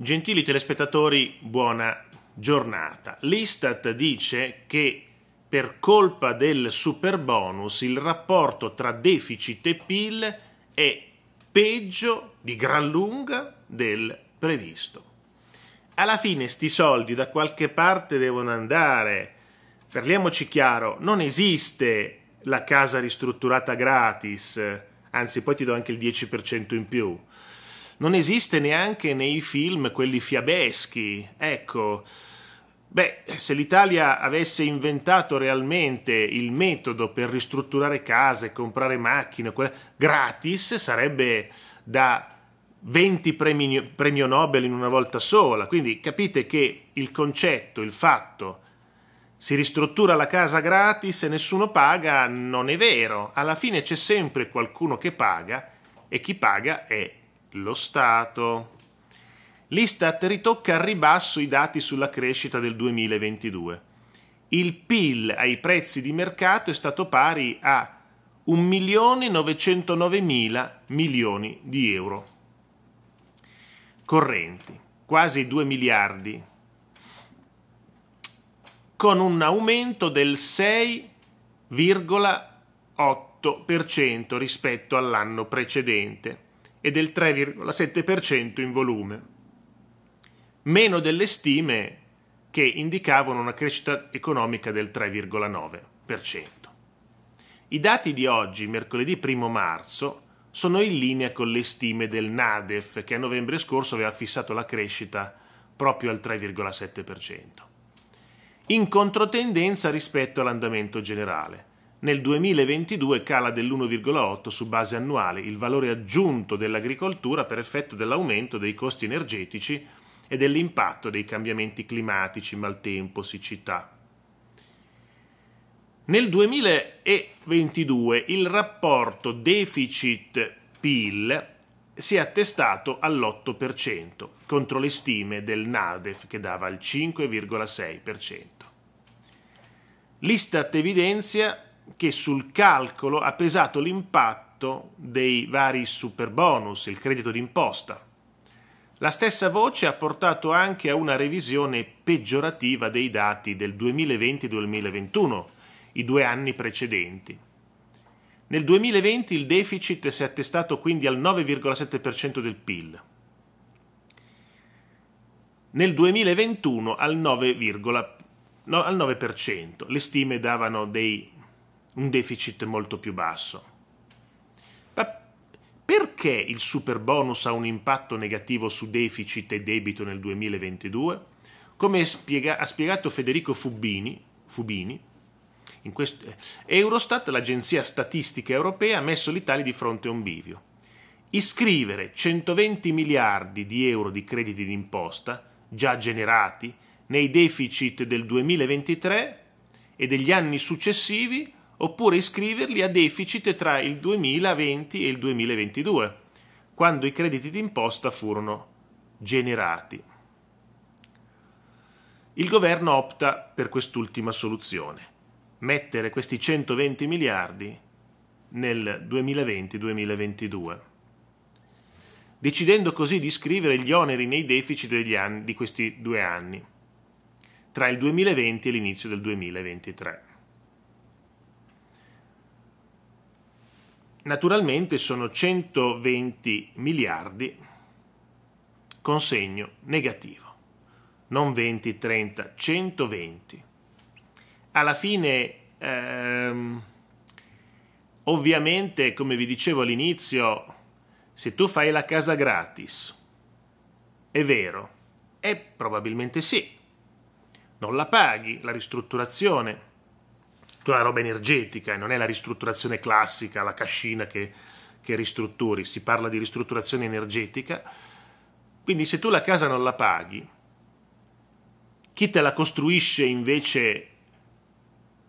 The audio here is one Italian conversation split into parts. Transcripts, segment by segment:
Gentili telespettatori, buona giornata. L'Istat dice che per colpa del super bonus il rapporto tra deficit e PIL è peggio di gran lunga del previsto. Alla fine sti soldi da qualche parte devono andare. Parliamoci chiaro, non esiste la casa ristrutturata gratis, anzi poi ti do anche il 10% in più non esiste neanche nei film quelli fiabeschi. Ecco, beh, se l'Italia avesse inventato realmente il metodo per ristrutturare case, comprare macchine, gratis, sarebbe da 20 premi, premio Nobel in una volta sola. Quindi capite che il concetto, il fatto si ristruttura la casa gratis e nessuno paga, non è vero. Alla fine c'è sempre qualcuno che paga e chi paga è lo Stato. L'Istat ritocca al ribasso i dati sulla crescita del 2022. Il PIL ai prezzi di mercato è stato pari a 1.909.000 milioni di euro. Correnti, quasi 2 miliardi, con un aumento del 6,8% rispetto all'anno precedente e del 3,7% in volume, meno delle stime che indicavano una crescita economica del 3,9%. I dati di oggi, mercoledì 1 marzo, sono in linea con le stime del NADEF che a novembre scorso aveva fissato la crescita proprio al 3,7%, in controtendenza rispetto all'andamento generale nel 2022 cala dell'1,8 su base annuale il valore aggiunto dell'agricoltura per effetto dell'aumento dei costi energetici e dell'impatto dei cambiamenti climatici, maltempo, siccità. Nel 2022 il rapporto deficit-PIL si è attestato all'8% contro le stime del NADEF che dava il 5,6%. L'Istat evidenzia che sul calcolo ha pesato l'impatto dei vari super bonus, il credito d'imposta. La stessa voce ha portato anche a una revisione peggiorativa dei dati del 2020-2021, i due anni precedenti. Nel 2020 il deficit si è attestato quindi al 9,7% del PIL, nel 2021 al 9,5%. No, al 9%. Le stime davano dei un deficit molto più basso. Ma perché il super bonus ha un impatto negativo su deficit e debito nel 2022? Come spiega- ha spiegato Federico Fubini, Fubini quest- Eurostat, l'agenzia statistica europea, ha messo l'Italia di fronte a un bivio. Iscrivere 120 miliardi di euro di crediti d'imposta, già generati, nei deficit del 2023 e degli anni successivi oppure iscriverli a deficit tra il 2020 e il 2022, quando i crediti d'imposta furono generati. Il governo opta per quest'ultima soluzione, mettere questi 120 miliardi nel 2020-2022, decidendo così di iscrivere gli oneri nei deficit anni, di questi due anni, tra il 2020 e l'inizio del 2023. naturalmente sono 120 miliardi con segno negativo, non 20, 30, 120. Alla fine, ehm, ovviamente, come vi dicevo all'inizio, se tu fai la casa gratis, è vero, e eh, probabilmente sì, non la paghi la ristrutturazione, tutta la roba energetica e non è la ristrutturazione classica, la cascina che, che ristrutturi, si parla di ristrutturazione energetica. Quindi se tu la casa non la paghi, chi te la costruisce invece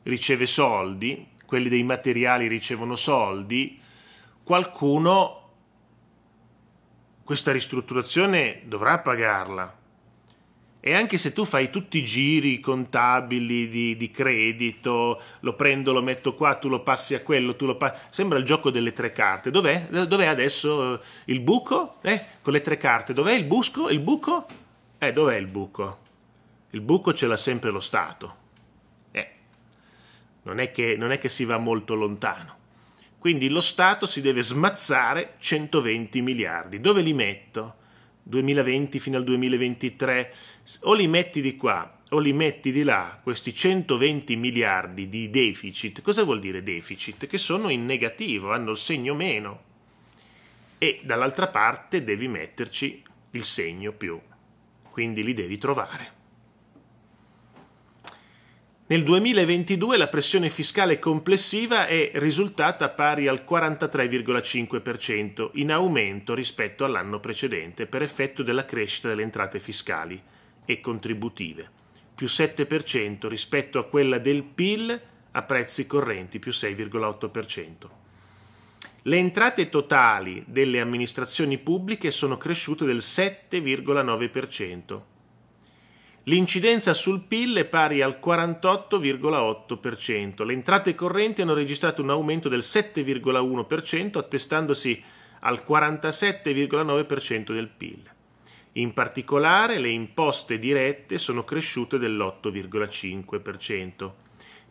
riceve soldi, quelli dei materiali ricevono soldi, qualcuno questa ristrutturazione dovrà pagarla e anche se tu fai tutti i giri contabili di, di, credito, lo prendo, lo metto qua, tu lo passi a quello, tu lo passi. Sembra il gioco delle tre carte. Dov'è? Dov'è adesso il buco? Eh, con le tre carte. Dov'è il busco? Il buco? Eh, dov'è il buco? Il buco ce l'ha sempre lo Stato. Eh, non è che, non è che si va molto lontano. Quindi lo Stato si deve smazzare 120 miliardi. Dove li metto? 2020 fino al 2023, o li metti di qua o li metti di là, questi 120 miliardi di deficit, cosa vuol dire deficit? Che sono in negativo, hanno il segno meno e dall'altra parte devi metterci il segno più, quindi li devi trovare. Nel 2022 la pressione fiscale complessiva è risultata pari al 43,5%, in aumento rispetto all'anno precedente per effetto della crescita delle entrate fiscali e contributive, più 7% rispetto a quella del PIL a prezzi correnti, più 6,8%. Le entrate totali delle amministrazioni pubbliche sono cresciute del 7,9%, L'incidenza sul PIL è pari al 48,8%. Le entrate correnti hanno registrato un aumento del 7,1%, attestandosi al 47,9% del PIL. In particolare le imposte dirette sono cresciute dell'8,5%,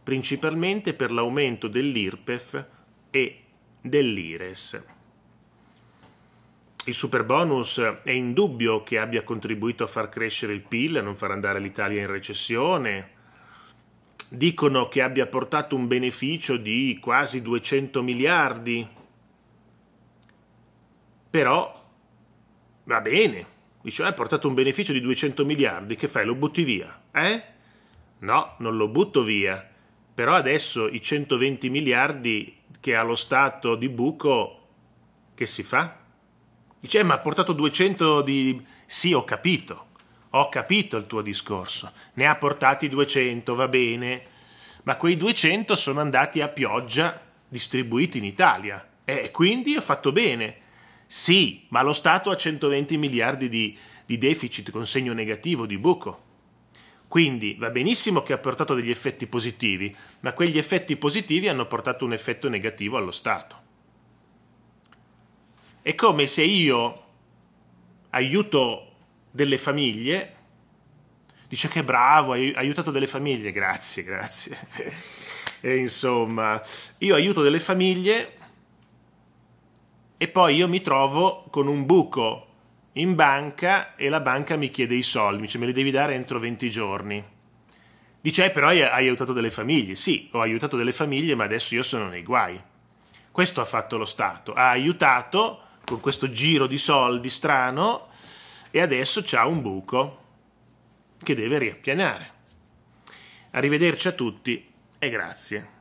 principalmente per l'aumento dell'IRPEF e dell'IRES il super bonus è indubbio che abbia contribuito a far crescere il PIL, a non far andare l'Italia in recessione. Dicono che abbia portato un beneficio di quasi 200 miliardi. Però va bene. Dice, eh, ha portato un beneficio di 200 miliardi, che fai? Lo butti via? Eh? No, non lo butto via. Però adesso i 120 miliardi che ha lo Stato di buco, che si fa? Dice, eh, ma ha portato 200 di... Sì, ho capito, ho capito il tuo discorso. Ne ha portati 200, va bene, ma quei 200 sono andati a pioggia distribuiti in Italia. E quindi ho fatto bene. Sì, ma lo Stato ha 120 miliardi di, di deficit con segno negativo, di buco. Quindi va benissimo che ha portato degli effetti positivi, ma quegli effetti positivi hanno portato un effetto negativo allo Stato. È come se io aiuto delle famiglie, dice che bravo, hai aiutato delle famiglie, grazie, grazie. e insomma, io aiuto delle famiglie e poi io mi trovo con un buco in banca e la banca mi chiede i soldi, mi dice me li devi dare entro 20 giorni. Dice, eh, però hai, hai aiutato delle famiglie. Sì, ho aiutato delle famiglie, ma adesso io sono nei guai. Questo ha fatto lo Stato, ha aiutato con questo giro di soldi strano e adesso c'ha un buco che deve riappianare. Arrivederci a tutti e grazie.